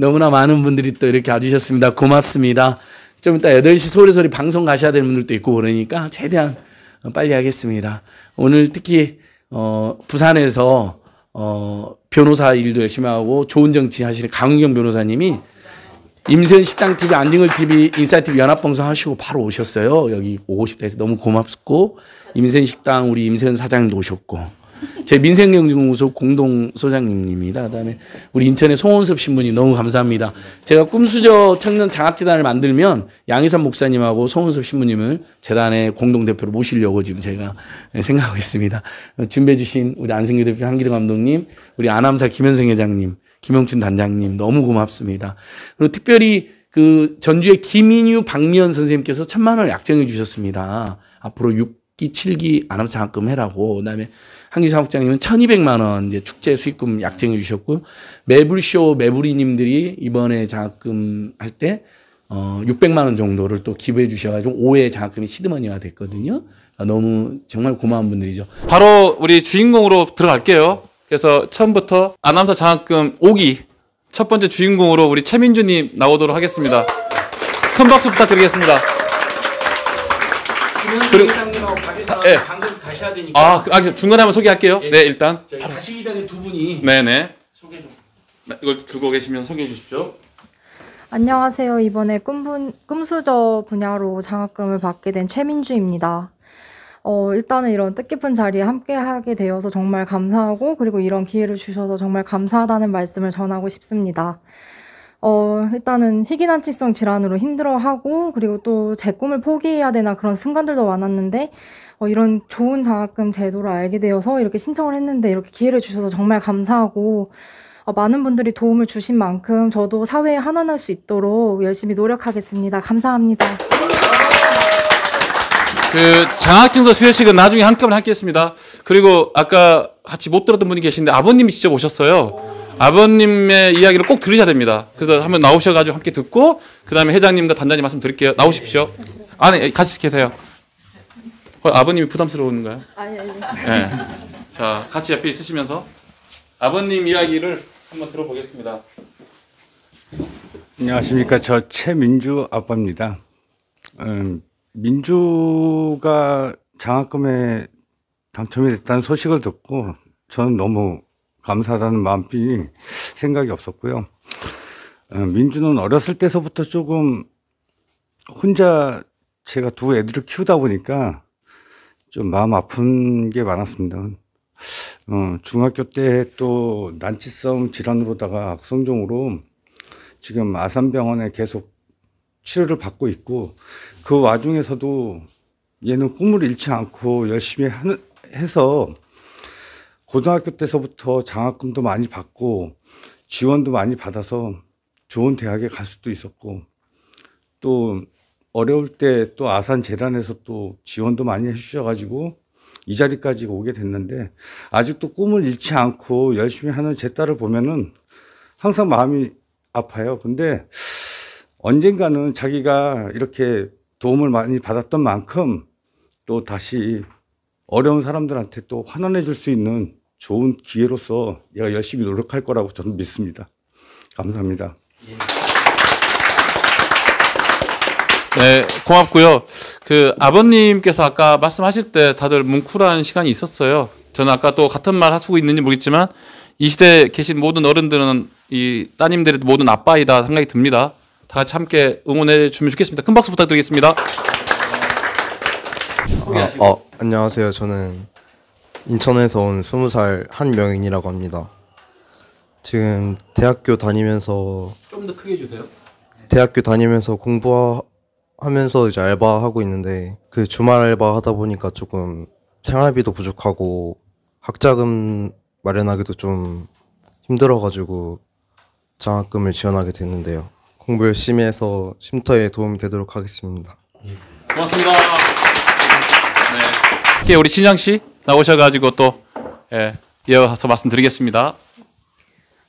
너무나 많은 분들이 또 이렇게 와주셨습니다. 고맙습니다. 좀 이따 8시 소리소리 방송 가셔야 되는 분들도 있고 그러니까 최대한 어, 빨리 하겠습니다. 오늘 특히, 어, 부산에서, 어, 변호사 일도 열심히 하고 좋은 정치 하시는 강은경 변호사님이 임세현 식당 TV, 안징을 TV, 인사이 TV 연합방송 하시고 바로 오셨어요. 여기 오고 싶다 해서 너무 고맙고, 임세현 식당 우리 임세현 사장님도 오셨고, 제 민생경제연구소 공동소장님입니다. 그다음에 우리 인천의 송원섭 신부님 너무 감사합니다. 제가 꿈수저 청년 장학재단을 만들면 양희삼 목사님하고 송원섭 신부님을 재단의 공동대표로 모시려고 지금 제가 생각하고 있습니다. 준비해 주신 우리 안승규 대표 한기름 감독님, 우리 안암사 김현생 회장님, 김영춘 단장님 너무 고맙습니다. 그리고 특별히 그 전주의 김인유 박미연 선생님께서 천만 원을 약정해 주셨습니다. 앞으로 6기, 7기 안암 장학금 해라고. 그다음에 한기 사국장님은 1,200만 원 이제 축제 수익금 약정해 주셨고 매불쇼 매부리님들이 이번에 장학금 할 때 어, 600만 원 정도를 또 기부해 주셔가지고 5회 장학금이 시드머니가 됐거든요. 그러니까 너무 정말 고마운 분들이죠. 바로 우리 주인공으로 들어갈게요. 그래서 처음부터 아나운서 장학금 5기 첫 번째 주인공으로 우리 최민주님 나오도록 하겠습니다. 큰 박수 부탁드리겠습니다. 그리고 예. 네. 가셔야 되니까. 아, 그, 아 중간에 한번 소개할게요. 예. 네, 일단. 가시기 전에 두 분이 네네. 네. 소개 좀. 네, 이걸 들고 계시면 소개해 주십시오. 안녕하세요. 이번에 꿈분, 꿈수저 분야로 장학금을 받게 된 최민주입니다. 어, 일단은 이런 뜻깊은 자리에 함께 하게 되어서 정말 감사하고, 그리고 이런 기회를 주셔서 정말 감사하다는 말씀을 전하고 싶습니다. 어, 일단은 희귀난치성 질환으로 힘들어하고, 그리고 또 제 꿈을 포기해야 되나 그런 순간들도 많았는데, 어, 이런 좋은 장학금 제도를 알게 되어서 이렇게 신청을 했는데 이렇게 기회를 주셔서 정말 감사하고 어, 많은 분들이 도움을 주신 만큼 저도 사회에 환원할 수 있도록 열심히 노력하겠습니다. 감사합니다. 그 장학증서 수여식은 나중에 한꺼번에 함께 했습니다. 그리고 아까 같이 못 들었던 분이 계신데 아버님이 직접 오셨어요. 아버님의 이야기를 꼭 들으셔야 됩니다. 그래서 한번 나오셔가지고 함께 듣고 그 다음에 회장님과 단단히 말씀 드릴게요. 나오십시오. 안에 아, 네, 같이 계세요. 어, 아버님이 부담스러운가요? 아니 아니. 네. 자 같이 옆에 있으시면서 아버님 이야기를 한번 들어보겠습니다. 안녕하십니까. 저 최민주 아빠입니다. 음, 민주가 장학금에 당첨이 됐다는 소식을 듣고 저는 너무 감사하다는 마음뿐이 생각이 없었고요. 음, 민주는 어렸을 때서부터 조금 혼자 제가 두 애들을 키우다 보니까 좀 마음 아픈 게 많았습니다. 어, 중학교 때 또 난치성 질환으로다가 악성종으로 지금 아산병원에 계속 치료를 받고 있고 그 와중에서도 얘는 꿈을 잃지 않고 열심히 하는, 해서 고등학교 때서부터 장학금도 많이 받고 지원도 많이 받아서 좋은 대학에 갈 수도 있었고 또 어려울 때 또 아산 재단에서 또 지원도 많이 해주셔가지고 이 자리까지 오게 됐는데 아직도 꿈을 잃지 않고 열심히 하는 제 딸을 보면은 항상 마음이 아파요. 근데 언젠가는 자기가 이렇게 도움을 많이 받았던 만큼 또 다시 어려운 사람들한테 또 환원해 줄 수 있는 좋은 기회로서 내가 열심히 노력할 거라고 저는 믿습니다. 감사합니다. 예. 네, 고맙고요. 그 아버님께서 아까 말씀하실 때 다들 뭉클한 시간이 있었어요. 저는 아까 또 같은 말 하시고 있는지 모르겠지만 이 시대에 계신 모든 어른들은 이따님들의 모든 아빠이다 생각이 듭니다. 다 같이 함께 응원해 주면 좋겠습니다. 큰 박수 부탁드리겠습니다. 아, 어, 안녕하세요. 저는 인천에서 온 20살 한명인이라고 합니다. 지금 대학교 다니면서 좀 더 크게 해 주세요. 대학교 다니면서 공부 하면서 이제 알바하고 있는데 그 주말 알바 하다 보니까 조금 생활비도 부족하고 학자금 마련하기도 좀 힘들어가지고 장학금을 지원하게 됐는데요. 공부 열심히 해서 쉼터에 도움이 되도록 하겠습니다. 예. 고맙습니다. 네. 우리 신장 씨 나오셔가지고 또 예, 이어서 말씀드리겠습니다.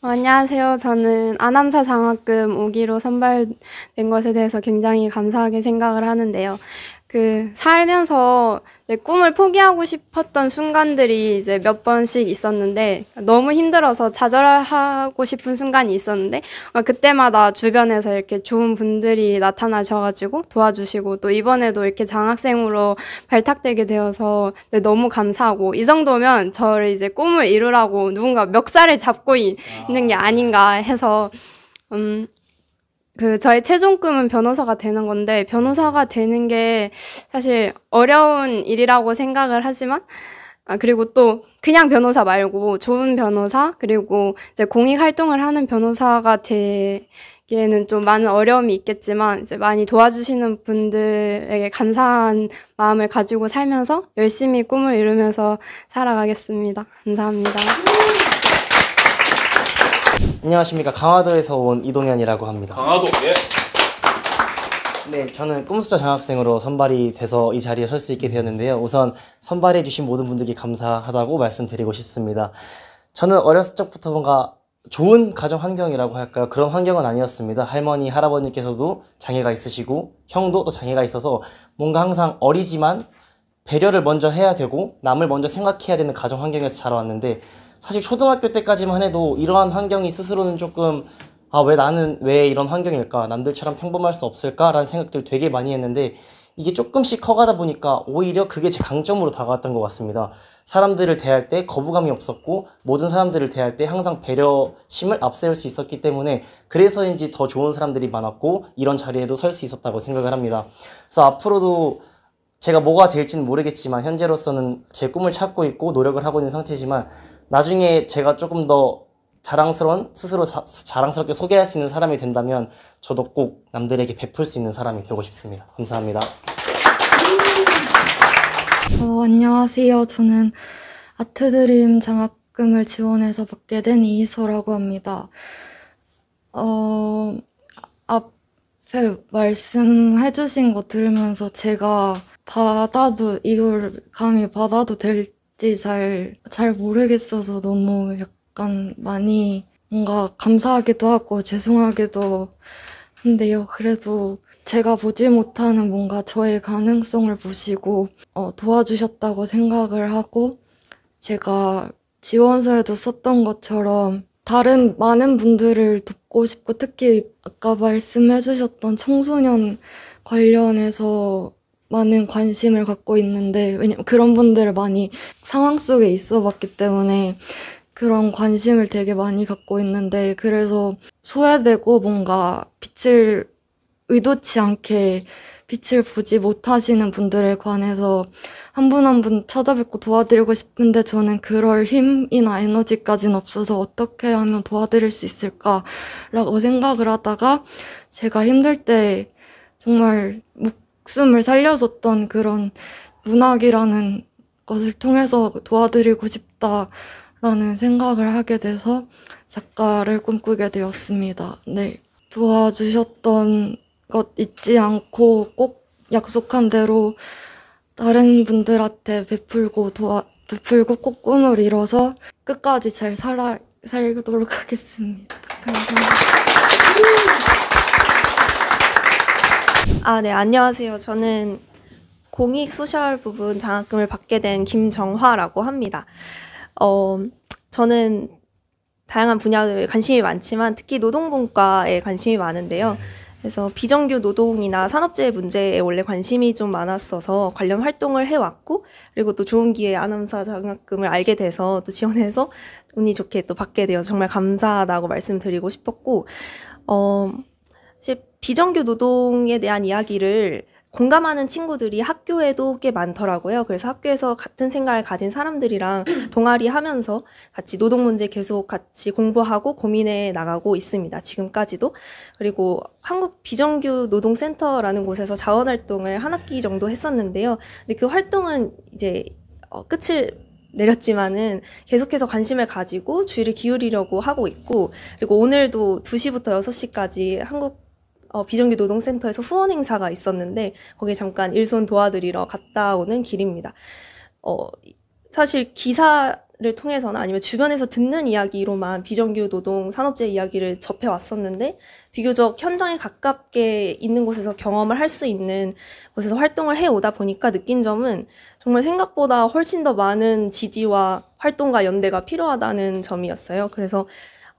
어, 안녕하세요. 저는 아남사 장학금 5기로 선발된 것에 대해서 굉장히 감사하게 생각을 하는데요. 그 살면서 꿈을 포기하고 싶었던 순간들이 이제 몇 번씩 있었는데 너무 힘들어서 좌절하고 싶은 순간이 있었는데 아, 그때마다 주변에서 이렇게 좋은 분들이 나타나셔가지고 도와주시고 또 이번에도 이렇게 장학생으로 발탁되게 되어서 네, 너무 감사하고 이 정도면 저를 이제 꿈을 이루라고 누군가 멱살을 잡고 있는 게 아, 아닌가 해서 음그 저의 최종 꿈은 변호사가 되는 건데 변호사가 되는 게 사실 어려운 일이라고 생각을 하지만 아, 그리고 또 그냥 변호사 말고 좋은 변호사 그리고 이제 공익 활동을 하는 변호사가 되기에는 좀 많은 어려움이 있겠지만 이제 많이 도와주시는 분들에게 감사한 마음을 가지고 살면서 열심히 꿈을 이루면서 살아가겠습니다. 감사합니다. 안녕하십니까 강화도에서 온 이동현이라고 합니다. 강화도 예. 네, 저는 꿈수자 장학생으로 선발이 돼서 이 자리에 설 수 있게 되었는데요. 우선 선발해 주신 모든 분들께 감사하다고 말씀드리고 싶습니다. 저는 어렸을 적부터 뭔가 좋은 가정 환경이라고 할까요? 그런 환경은 아니었습니다. 할머니, 할아버님께서도 장애가 있으시고 형도 또 장애가 있어서 뭔가 항상 어리지만 배려를 먼저 해야 되고 남을 먼저 생각해야 되는 가정 환경에서 자라왔는데 사실 초등학교 때까지만 해도 이러한 환경이 스스로는 조금 아 왜 나는 왜 이런 환경일까 남들처럼 평범할 수 없을까라는 생각들 되게 많이 했는데 이게 조금씩 커가다 보니까 오히려 그게 제 강점으로 다가왔던 것 같습니다. 사람들을 대할 때 거부감이 없었고 모든 사람들을 대할 때 항상 배려심을 앞세울 수 있었기 때문에 그래서인지 더 좋은 사람들이 많았고 이런 자리에도 설 수 있었다고 생각을 합니다. 그래서 앞으로도 제가 뭐가 될지는 모르겠지만 현재로서는 제 꿈을 찾고 있고 노력을 하고 있는 상태지만 나중에 제가 조금 더 자랑스러운 스스로 자, 자랑스럽게 소개할 수 있는 사람이 된다면 저도 꼭 남들에게 베풀 수 있는 사람이 되고 싶습니다. 감사합니다. 어, 안녕하세요. 저는 아트드림 장학금을 지원해서 받게 된 이희서라고 합니다. 어, 앞에 말씀해주신 거 들으면서 제가 받아도 이걸 감히 받아도 될지 잘 잘 모르겠어서 너무 약간 많이 뭔가 감사하기도 하고 죄송하기도 한데요. 그래도 제가 보지 못하는 뭔가 저의 가능성을 보시고 어, 도와주셨다고 생각을 하고 제가 지원서에도 썼던 것처럼 다른 많은 분들을 돕고 싶고 특히 아까 말씀해 주셨던 청소년 관련해서 많은 관심을 갖고 있는데 왜냐면 그런 분들을 많이 상황 속에 있어 봤기 때문에 그런 관심을 되게 많이 갖고 있는데 그래서 소외되고 뭔가 빛을 의도치 않게 빛을 보지 못하시는 분들에 관해서 한 분 한 분 찾아뵙고 도와드리고 싶은데 저는 그럴 힘이나 에너지까지는 없어서 어떻게 하면 도와드릴 수 있을까라고 생각을 하다가 제가 힘들 때 정말 목숨을 살려줬던 그런 문학이라는 것을 통해서 도와드리고 싶다라는 생각을 하게 돼서 작가를 꿈꾸게 되었습니다. 네. 도와주셨던 것 잊지 않고 꼭 약속한 대로 다른 분들한테 베풀고 도와, 베풀고 꼭 꿈을 이뤄서 끝까지 잘 살아, 살도록 하겠습니다. 감사합니다. 아, 네, 안녕하세요. 저는 공익 소셜 부분 장학금을 받게 된 김정화라고 합니다. 어, 저는 다양한 분야들 관심이 많지만 특히 노동분과에 관심이 많은데요. 네. 그래서 비정규 노동이나 산업재해 문제에 원래 관심이 좀 많았어서 관련 활동을 해왔고 그리고 또 좋은 기회에 아나운 장학금을 알게 돼서 또 지원해서 운이 좋게 또 받게 되어 정말 감사하다고 말씀드리고 싶었고 어, 사실 비정규 노동에 대한 이야기를 공감하는 친구들이 학교에도 꽤 많더라고요. 그래서 학교에서 같은 생각을 가진 사람들이랑 동아리 하면서 같이 노동 문제 계속 같이 공부하고 고민해 나가고 있습니다. 지금까지도. 그리고 한국 비정규 노동센터라는 곳에서 자원 활동을 한 학기 정도 했었는데요. 근데 그 활동은 이제 어, 끝을 내렸지만은 계속해서 관심을 가지고 주의를 기울이려고 하고 있고 그리고 오늘도 2시부터 6시까지 한국 어, 비정규 노동센터에서 후원 행사가 있었는데 거기에 잠깐 일손 도와드리러 갔다 오는 길입니다. 어, 사실 기사를 통해서나 아니면 주변에서 듣는 이야기로만 비정규 노동 산업재 이야기를 접해 왔었는데 비교적 현장에 가깝게 있는 곳에서 경험을 할 수 있는 곳에서 활동을 해 오다 보니까 느낀 점은 정말 생각보다 훨씬 더 많은 지지와 활동과 연대가 필요하다는 점이었어요. 그래서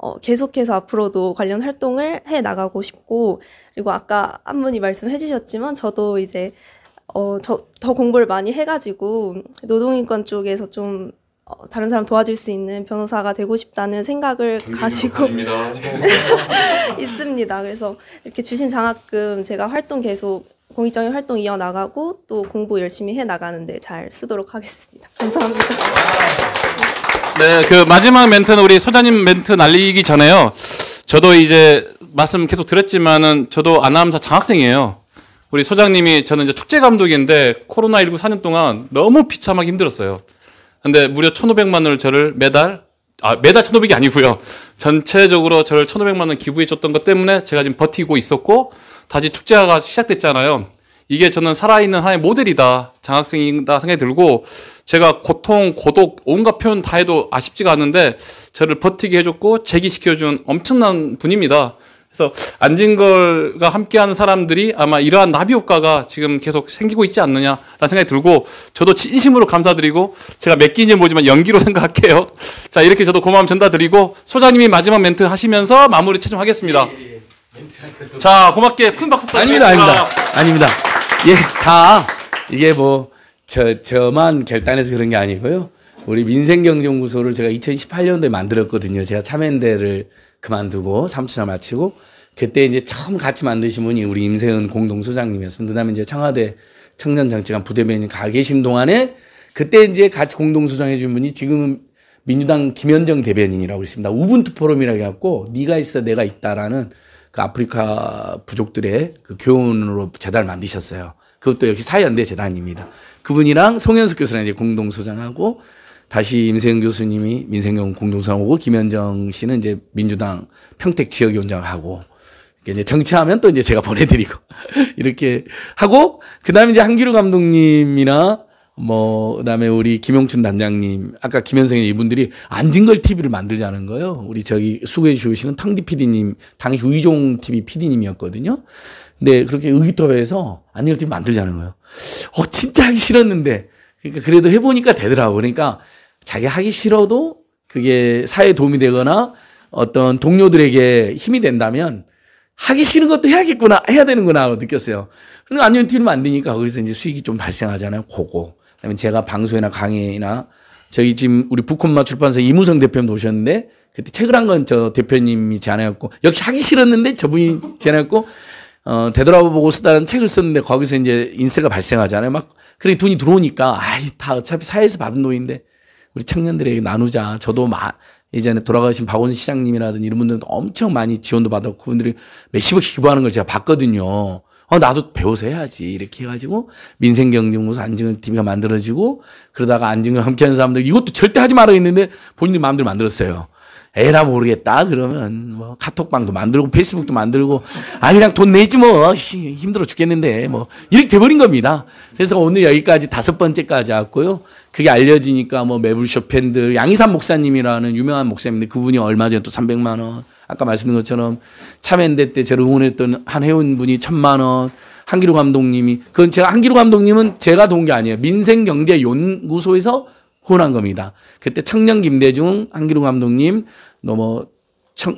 어, 계속해서 앞으로도 관련 활동을 해 나가고 싶고 그리고 아까 한 분이 말씀해 주셨지만 저도 이제 어, 저, 더 공부를 많이 해가지고 노동인권 쪽에서 좀 어, 다른 사람 도와줄 수 있는 변호사가 되고 싶다는 생각을 가지고 있습니다. 그래서 이렇게 주신 장학금 제가 활동 계속 공익적인 활동 이어 나가고 또 공부 열심히 해 나가는데 잘 쓰도록 하겠습니다. 감사합니다. 아, 네, 그 마지막 멘트는 우리 소장님 멘트 날리기 전에요. 저도 이제 말씀 계속 드렸지만은 저도 아나운서 장학생이에요. 우리 소장님이 저는 이제 축제 감독인데 코로나19 4년 동안 너무 비참하게 힘들었어요. 근데 무려 1,500만 원을 저를 매달 아, 매달 1,500이 아니고요. 전체적으로 저를 1,500만 원 기부해 줬던 것 때문에 제가 지금 버티고 있었고 다시 축제가 시작됐잖아요. 이게 저는 살아있는 하나의 모델이다. 장학생이다 생각이 들고 제가 고통, 고독, 온갖 표현 다 해도 아쉽지가 않은데 저를 버티게 해줬고 재기시켜준 엄청난 분입니다. 그래서 안진걸과 함께하는 사람들이 아마 이러한 나비 효과가 지금 계속 생기고 있지 않느냐라는 생각이 들고 저도 진심으로 감사드리고 제가 몇 끼인지 모르지만 연기로 생각할게요. 자 이렇게 저도 고마움 전달드리고 소장님이 마지막 멘트 하시면서 마무리 최종하겠습니다. 예, 예. 예. 자 고맙게 큰 박수 부탁드립니다. 아닙니다, 아닙니다, 아닙니다. 예, 다 이게 뭐 저 저만 결단해서 그런 게 아니고요. 우리 민생경제연구소를 제가 2018년도에 만들었거든요. 제가 참여연대를 그만두고 3주차 마치고 그때 이제 처음 같이 만드신 분이 우리 임세은 공동소장님이었습니다. 그다음에 이제 청와대 청년정책관 부대변인 가 계신 동안에 그때 이제 같이 공동소장해 준 분이 지금은 민주당 김현정 대변인이라고 있습니다. 우분투 포럼이라고 해갖고 네가 있어 내가 있다라는 그 아프리카 부족들의 그 교훈으로 재단을 만드셨어요. 그것도 역시 사연대 재단입니다. 그분이랑 송현숙 교수랑 이제 공동 소장하고 다시 임세영 교수님이 민생경 공동상하고 김현정 씨는 이제 민주당 평택 지역위원장하고 이제 정치하면 또 이제 제가 보내드리고 이렇게 하고 그다음에 이제 한기루 감독님이나 뭐 그다음에 우리 김용춘 단장님 아까 김현성이 이분들이 안진걸 TV를 만들자는 거예요. 우리 저기 수고해 주시는 탕디 PD님 당시 우이종 TV PD님이었거든요. 근데 그렇게 의기투합해서 안진걸 TV 만들자는 거예요. 어 진짜 하기 싫었는데 그러니까 그래도 해보니까 되더라고. 그러니까 자기 하기 싫어도 그게 사회에 도움이 되거나 어떤 동료들에게 힘이 된다면 하기 싫은 것도 해야겠구나 해야 되는구나 느꼈어요. 근데 안전 TV를 만드니까 거기서 이제 수익이 좀 발생하잖아요. 그거. 그다음에 제가 방송이나 강의나 저희 지금 우리 북콘마 출판사 이무성 대표님 오셨는데 그때 책을 한 건 저 대표님이 제안해갖고 역시 하기 싫었는데 저분이 제안해갖고 어, 되돌아보고 쓰다는 책을 썼는데 거기서 이제 인세가 발생하잖아요. 막 그래 돈이 들어오니까 아이 다 어차피 사회에서 받은 돈인데 우리 청년들에게 나누자. 저도 마, 예전에 돌아가신 박원 시장님이라든 지 이런 분들은 엄청 많이 지원도 받았고 그분들이 몇십억씩 기부하는 걸 제가 봤거든요. 어, 나도 배워서 해야지. 이렇게 해가지고 민생경제무구소 안증팀이 만들어지고 그러다가 안중을 함께하는 사람들 이것도 절대 하지 말아 했는데 본인들 마음대로 만들었어요. 에라 모르겠다 그러면 뭐 카톡방도 만들고 페이스북도 만들고 아 그냥 돈 내지 뭐 힘들어 죽겠는데 뭐 이렇게 돼버린 겁니다. 그래서 오늘 여기까지 다섯 번째까지 왔고요. 그게 알려지니까 뭐 매불쇼 팬들 양희삼 목사님이라는 유명한 목사님인데 그분이 얼마 전에 또 300만 원 아까 말씀드린 것처럼 참여연대 때 저를 응원했던 한 회원분이 천만 원, 한기로 감독님이 그건 제가 한기로 감독님은 제가 돈 게 아니에요. 민생경제연구소에서 후원한 겁니다. 그때 청년 김대중, 한기로 감독님, 너뭐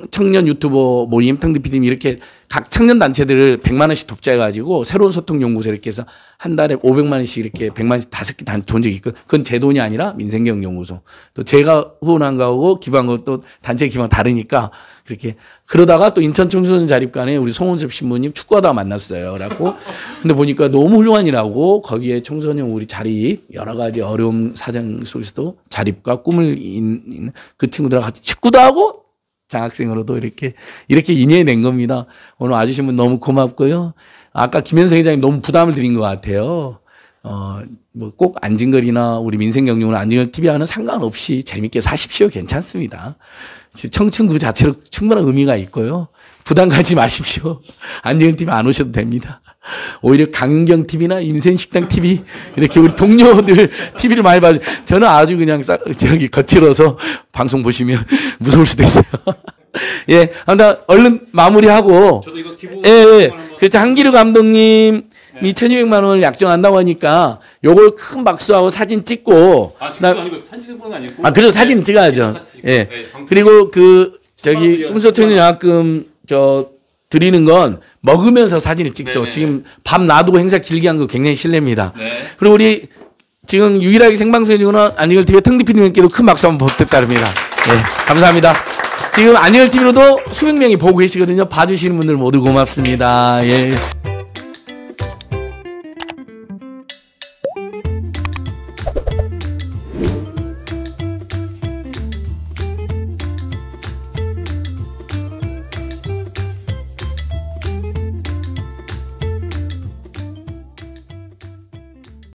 청, 년 유튜버 모임, 평디피디님 이렇게 각 청년 단체들을 100만 원씩 독자해가지고 새로운 소통 연구소 이렇게 해서 한 달에 500만 원씩 이렇게 100만 원씩 다섯 개단돈 적이 있고 그건 제 돈이 아니라 민생경 연구소 또 제가 후원한 거하고 기부한 것도 단체 기부 다르니까 그렇게 그러다가 또 인천 청소년 자립관에 우리 송은섭 신부님 축구하다 만났어요. 라고 근데 보니까 너무 훌륭한 일하고 거기에 청소년 우리 자립 여러 가지 어려운 사정 속에서도 자립과 꿈을 있는 그 친구들하고 같이 축구도 하고 장학생으로도 이렇게 이렇게 인해 낸 겁니다. 오늘 와주신 분 너무 고맙고요. 아까 김현석 회장님 너무 부담을 드린 것 같아요. 어, 뭐 꼭 안진걸이나 우리 민생경영은 안진걸 TV와는 상관없이 재밌게 사십시오. 괜찮습니다. 청춘 그 자체로 충분한 의미가 있고요. 부담 가지 마십시오. 안진걸 TV 안 오셔도 됩니다. 오히려 강경 TV나 인생식당 TV 이렇게 우리 동료들 TV를 많이 봐요. 저는 아주 그냥 싹 저기 거칠어서 방송 보시면 무서울 수도 있어요. 예, 아무 얼른 마무리하고. 예, 예. 그렇죠. 한기루 감독님 이 1,200만 원을 약정한다고 하니까 요걸 큰 박수하고 사진 찍고 아, 나, 아니고 아 그래서 네, 사진 찍어야죠. 예. 네, 그리고 그 저기 꿈소천이 약금 저 드리는 건 먹으면서 사진을 찍죠. 네네. 지금 밥 놔두고 행사 길게 한 거 굉장히 실례입니다. 네. 그리고 우리 지금 유일하게 생방송에 주거나 안익을 TV 텅디피님께도 큰 박수 한번 부탁드립니다. 네, 감사합니다. 지금 안익을 TV로도 수백 명이 보고 계시거든요. 봐주시는 분들 모두 고맙습니다. 예.